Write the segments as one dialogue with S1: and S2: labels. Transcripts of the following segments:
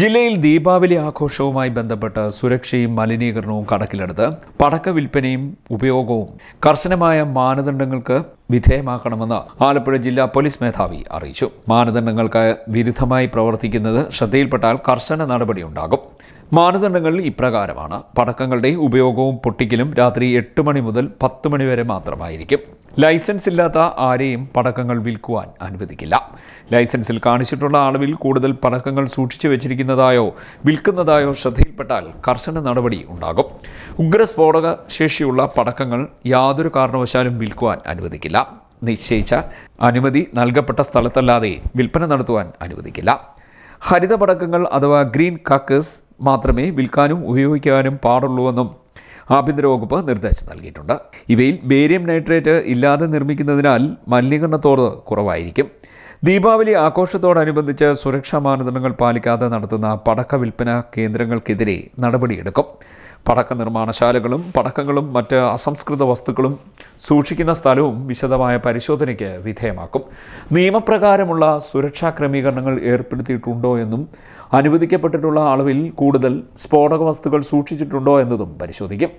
S1: ജില്ലയിൽ ദീപാവലി ആഘോഷവുമായി ബന്ധപ്പെട്ട് സുരക്ഷയും മലിനീകരണവും കണക്കിലെടുത്ത് പടക്ക വിൽപ്പനയും ഉപയോഗവും കർശനമായ മാനദണ്ഡങ്ങൾക്ക് വിധേയമാക്കണമെന്ന് ആലപ്പുഴ ജില്ലാ പോലീസ് മേധാവി അറിയിച്ചു മാനദണ്ഡങ്ങൾക്ക് വിരുദ്ധമായി പ്രവർത്തിക്കുന്നത് ശ്രദ്ധയിൽപ്പെട്ടാൽ കർശന നടപടിയുണ്ടാകും മാനദണ്ഡങ്ങൾ ഇപ്രകാരമാണ് പടക്കങ്ങളുടെ ഉപയോഗവും പൊട്ടിക്കലും രാത്രി എട്ട് മണി മുതൽ പത്ത് മണി വരെ മാത്രമായിരിക്കും ലൈസൻസ് ഇല്ലാത്ത ആരെയും പടക്കങ്ങൾ വിൽക്കുവാൻ അനുവദിക്കില്ല ലൈസൻസിൽ കാണിച്ചിട്ടുള്ള അളവിൽ കൂടുതൽ പടക്കങ്ങൾ സൂക്ഷിച്ചു വെച്ചിരിക്കുന്നതായോ വിൽക്കുന്നതായോ ശ്രദ്ധയിൽപ്പെട്ടാൽ കർശന നടപടി ഉണ്ടാകും ഉഗ്രസ്ഫോടക ശേഷിയുള്ള പടക്കങ്ങൾ യാതൊരു കാരണവശാലും വിൽക്കുവാൻ അനുവദിക്കില്ല നിശ്ചയിച്ച അനുമതി നൽകപ്പെട്ട സ്ഥലത്തല്ലാതെ വിൽപ്പന നടത്തുവാൻ അനുവദിക്കില്ല ഹരിത പടക്കങ്ങൾ അഥവാ ഗ്രീൻ കാക്കസ് മാത്രമേ വിൽക്കാനും ഉപയോഗിക്കാനും പാടുള്ളൂവെന്നും ആഭ്യന്തര വകുപ്പ് നിർദ്ദേശം നൽകിയിട്ടുണ്ട് ഇവയിൽ ബേരിയം നൈട്രേറ്റ് ഇല്ലാതെ നിർമ്മിക്കുന്നതിനാൽ മലിനീകരണ തോത് കുറവായിരിക്കും ദീപാവലി ആഘോഷത്തോടനുബന്ധിച്ച് സുരക്ഷാ മാനദണ്ഡങ്ങൾ പാലിക്കാതെ നടത്തുന്ന പടക്ക വിൽപ്പന കേന്ദ്രങ്ങൾക്കെതിരെ നടപടിയെടുക്കും പടക്ക നിർമ്മാണശാലകളും പടക്കങ്ങളും മറ്റ് അസംസ്കൃത വസ്തുക്കളും സൂക്ഷിക്കുന്ന സ്ഥലവും വിശദമായ പരിശോധനയ്ക്ക് വിധേയമാക്കും നിയമപ്രകാരമുള്ള സുരക്ഷാ ക്രമീകരണങ്ങൾ ഏർപ്പെടുത്തിയിട്ടുണ്ടോ എന്നും അനുവദിക്കപ്പെട്ടിട്ടുള്ള അളവിൽ കൂടുതൽ സ്ഫോടക വസ്തുക്കൾ സൂക്ഷിച്ചിട്ടുണ്ടോ എന്നതും പരിശോധിക്കും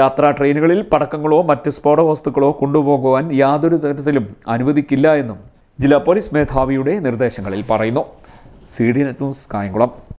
S1: യാത്രാ ട്രെയിനുകളിൽ പടക്കങ്ങളോ മറ്റ് സ്ഫോടക വസ്തുക്കളോ കൊണ്ടുപോകുവാൻ യാതൊരു തരത്തിലും അനുവദിക്കില്ല എന്നും ജില്ലാ പോലീസ് മേധാവിയുടെ നിർദ്ദേശങ്ങളിൽ പറയുന്നു C D net news Kayamkulam